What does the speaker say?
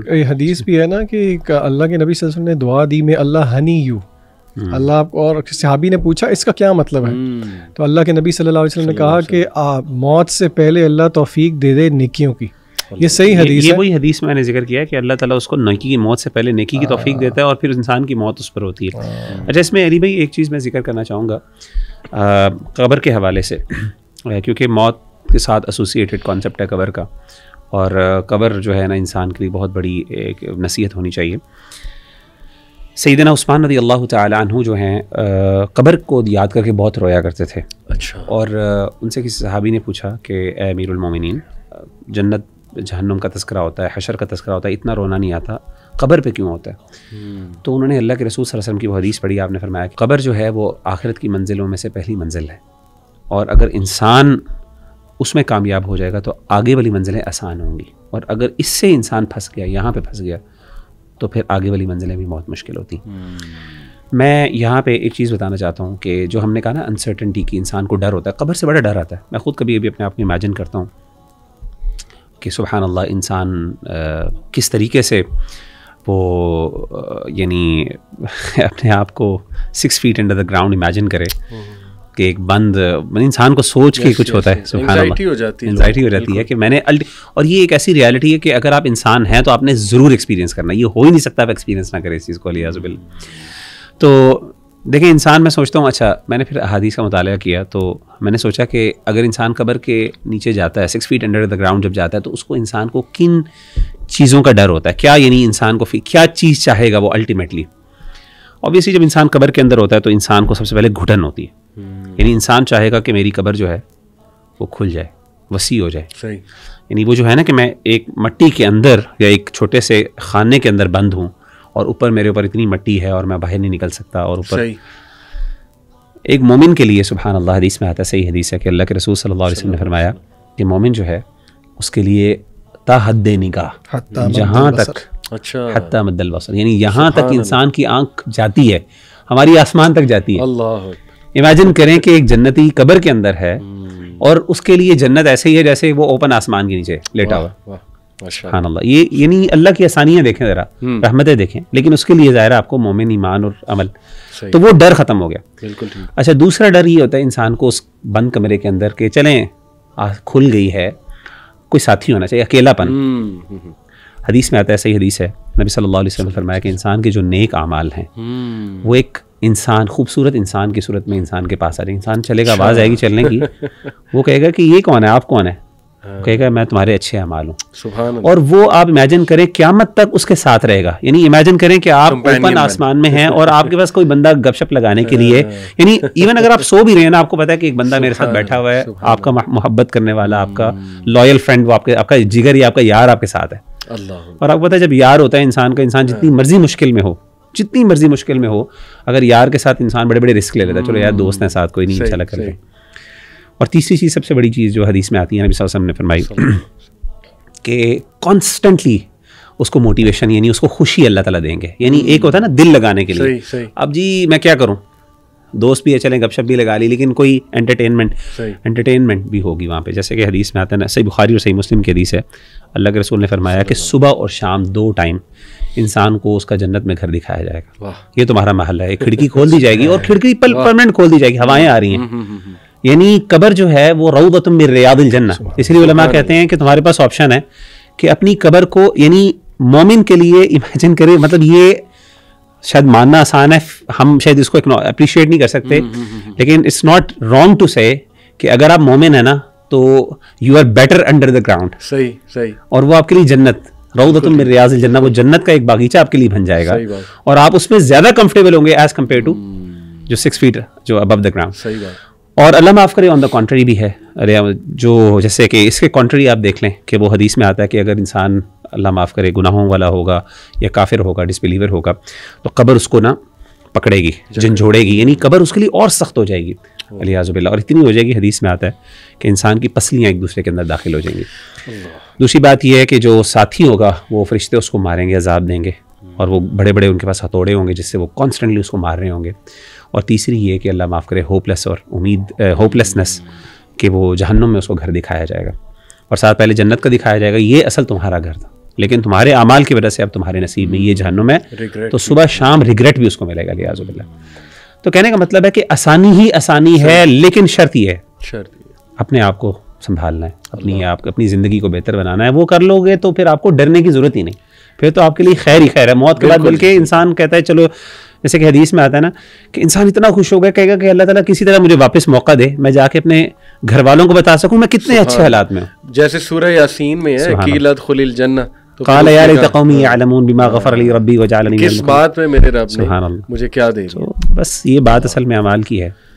बिल्कुल हम्म। हदीस भी है ना कि अल्लाह के नबी वसल्लम ने दुआ दी में अल्लाह हनी यू हम्म। अल्लाह और सहाबी ने पूछा इसका क्या मतलब है हम्म। तो अल्लाह के नबी सल्लल्लाहु अलैहि वसल्लम ने कहा कि आप मौत से पहले अल्लाह तौफीक दे दे निकियों की ये सही हदीस ये, ये वही हदीस मैंने जिक्र किया कि अल्लाह ताला उसको नेकी की मौत से पहले नेकी की हाँ। तौफीक देता है और फिर इंसान की मौत उस पर होती है हाँ। अच्छा इसमें अली भाई एक चीज़ मैं जिक्र करना चाहूँगा कब्र के हवाले से क्योंकि मौत के साथ एसोसिएटेड कॉन्सेप्ट है कब्र का और कबर जो है ना इंसान के लिए बहुत बड़ी एक नसीहत होनी चाहिए सईदना उस्मान रदी अल्लाह तु जो हैं कबर को याद करके बहुत रोया करते थे अच्छा और उनसे किसी सहाबी ने पूछा कि ए अमीरमिन जन्नत जहन्नुम का तस्करा होता है हशर का तस्करा होता है इतना रोना नहीं आता क़बर पे क्यों होता है हम्म। तो उन्होंने अल्लाह के रसूल वसम की वो हदीस पढ़ी आपने फरमाया कबर जो है वो आखिरत की मंजिलों में से पहली मंजिल है और अगर इंसान उसमें कामयाब हो जाएगा तो आगे वाली मंजिलें आसान होंगी और अगर इससे इंसान फंस गया यहाँ पे फंस गया तो फिर आगे वाली मंजिलें भी बहुत मुश्किल होती हम्म। मैं यहाँ पे एक चीज़ बताना चाहता हूँ कि जो हमने कहा ना अनसर्टनटी की इंसान को डर होता है कब्र से बड़ा डर आता है मैं खुद कभी अभी अपने आप को इमेजिन करता हूँ कि सुबहान अल्लाह इंसान किस तरीके से वो यानी अपने आप को six feet under the ground imagine करे कि एक बंद मतलब इंसान को सोच के कुछ होता है एंजाइटी हो जाती है एंजाइटी तो, हो जाती है कि मैंने और ये एक ऐसी रियलिटी है कि अगर आप इंसान हैं तो आपने ज़रूर एक्सपीरियंस करना ये हो ही नहीं सकता आप एक्सपीरियंस ना करें इस चीज़ को लिहाजुबिल तो देखें इंसान मैं सोचता हूँ अच्छा मैंने फिर अहादीस का मुताल किया तो मैंने सोचा कि अगर इंसान कबर के नीचे जाता है six feet under the ground जब जाता है तो उसको इंसान को किन चीज़ों का डर होता है क्या यानी इंसान को क्या चीज़ चाहेगा वो अल्टीमेटली ऑब्वियसली जब इंसान कबर के अंदर होता है तो इंसान को सबसे पहले घुटन होती है हम्म। यानी इंसान चाहेगा कि मेरी कब्र जो है वो खुल जाए वसी हो जाए यानी वो जो है ना कि मैं एक मट्टी के अंदर या एक छोटे से खाने के अंदर बंद हूँ और ऊपर मेरे ऊपर इतनी मट्टी है और मैं बाहर नहीं निकल सकता और ऊपर एक मोमिन के लिए सुबहान अल्लाह हदीस में आता सही हदीस है कि अल्लाह के रसूल सल्लल्लाहु अलैहि वसल्लम ने फरमाया कि मोमिन जो है उसके लिए ताहद निगाह जहाँ तक अच्छा हत्ता मद्दल यानी यहाँ तक इंसान की आंख जाती है हमारी आसमान तक जाती है इमेजिन करें कि एक जन्नती कबर के अंदर है हम्म। और उसके लिए जन्नत ऐसे ही है जैसे वो ओपन आसमान के नीचे लेटा हुआ हाँ अल्लाह ये यानी अल्लाह की आसानियाँ देखें ज़रा हम्म। रहमतें देखें लेकिन उसके लिए ज़ाहिर आपको मोमिन ईमान और अमल तो वो डर ख़त्म हो गया बिल्कुल अच्छा दूसरा डर ये होता है इंसान को उस बंद कमरे के अंदर के चलें खुल गई है कोई साथी होना चाहिए अकेलापन हम्म, हदीस में आता है सही हदीस है नबी सल्लल्लाहु अलैहि वसल्लम ने फरमाया कि इंसान के जो नेक आमाल हैं वो एक इंसान खूबसूरत इंसान की सूरत में इंसान के पास आ रही इंसान चलेगा आवाज़ अच्छा। आएगी चलने की वो कहेगा कि ये कौन है आप कौन है हाँ। कहेगा मैं तुम्हारे अच्छे अमाल हूँ और वो आप इमेजिन करें क्यामत तक उसके साथ रहेगा यानी इमेजिन करें कि आप ओपन आसमान में हैं और आपके पास कोई बंदा गपशप लगाने के लिए हाँ। यानी इवन अगर आप सो भी रहे हैं ना आपको पता है कि एक बंदा मेरे साथ बैठा हुआ है आपका मोहब्बत करने वाला आपका लॉयल हम्म। फ्रेंड वो आपके आपका जिगर या आपका यार आपके साथ है और आपको पता है जब यार होता है इंसान का इंसान जितनी हाँ। मर्जी मुश्किल में हो जितनी मर्जी मुश्किल में हो अगर यार के साथ इंसान बड़े बड़े रिस्क ले लेता है चलो यार हम्म। दोस्त हैं साथ कोई नहीं अच्छा कर ले और तीसरी चीज़ सबसे बड़ी चीज़ जो हदीस में आती है नबी वसल्लम ने फरमाई कि कॉन्स्टेंटली उसको मोटिवेशन यानी उसको खुशी अल्लाह ताला देंगे यानी एक होता है ना दिल लगाने के लिए अब जी मैं क्या करूँ दोस्त भी है चलें गपशप भी लगा ली लेकिन कोई एंटरटेनमेंट एंटरटेनमेंट भी होगी वहाँ पे जैसे कि हदीस में आता है ना सही बुखारी और सही मुस्लिम की हदीस है अल्लाह के रसूल ने फरमाया कि सुबह और शाम दो टाइम इंसान को उसका जन्नत में घर दिखाया जाएगा ये तुम्हारा महल है खिड़की खोल दी जाएगी और खिड़की परमानेंट खोल दी जाएगी हवाएं आ रही हैं हम्म, हम्म, हम्म, यानी कबर जो है वो रऊदतुम मिर रियादिल जन्ना इसलिए उलमा कहते हैं कि तुम्हारे पास ऑप्शन है कि अपनी कबर को यानी मोमिन के लिए इमेजिन करें मतलब ये शायद मानना आसान है हम शायद इसको अप्रिशिएट नहीं कर सकते हम्म, हम्म, हम्म, लेकिन इट्स नॉट रॉन्ग टू से कि अगर आप मोमिन है ना तो you are better under the ground सही सही और वो आपके लिए जन्नत तो तुम मेरे रियाज जन्नत वो जन्नत का एक बागीचा आपके लिए बन जाएगा और आप उसमें ज्यादा कंफर्टेबल होंगे एज कम्पेयर टू जो सिक्स फीट जो अबव द ग्राउंड सही बात और अल्लाह माफ़ करे ऑन द कॉन्ट्री भी है अरे जो जैसे कि इसके कॉन्ट्री आप देख लें कि वो हदीस में आता है कि अगर इंसान अल्लाह माफ़ करे गुनाहों वाला होगा या काफिर होगा डिसबिलीवर होगा तो क़बर उसको ना पकड़ेगी झंझोड़ेगी यानी क़बर उसके लिए और सख्त हो जाएगी अलियाज़बिल्ला और इतनी हो जाएगी हदीस में आता है कि इंसान की पसलियाँ एक दूसरे के अंदर दाखिल हो जाएंगी दूसरी बात यह है कि जो साथी होगा वो फरिश्ते उसको मारेंगे अजाब देंगे और वो बड़े बड़े उनके पास हथौड़े होंगे जिससे वो कॉन्स्टेंटली उसको मार रहे होंगे और तीसरी ये कि अल्लाह माफ़ करे होपलेस और उम्मीद होपलेसनेस कि वो जहन्नुम में उसको घर दिखाया जाएगा और साथ पहले जन्नत का दिखाया जाएगा ये असल तुम्हारा घर था लेकिन तुम्हारे अमाल की वजह से अब तुम्हारे नसीब में ये जहनुम है तो सुबह शाम रिग्रेट भी उसको मिलेगा लियाजुबिल्ला तो कहने का मतलब है कि आसानी ही आसानी है लेकिन शर्त यह है शर्त अपने आप को संभालना है अपनी आप अपनी ज़िंदगी को बेहतर बनाना है वो कर लोगे तो फिर आपको डरने की ज़रूरत ही नहीं फिर तो आपके लिए खैर ही खैर है मौत के बाद बल्कि इंसान कहता है चलो जैसे कि हदीस में आता है ना कि इंसान इतना खुश हो गया कहेगा कि अल्लाह ताला किसी तरह मुझे वापस मौका दे मैं जाके अपने घर वालों को बता सकूँ मैं कितने अच्छे हालात में हूँ जैसे सूर्य यासीन में है कि जन्ना तो हाँ. किस बात में मेरे रब ने मुझे क्या दे तो बस ये बात असल में अमाल की है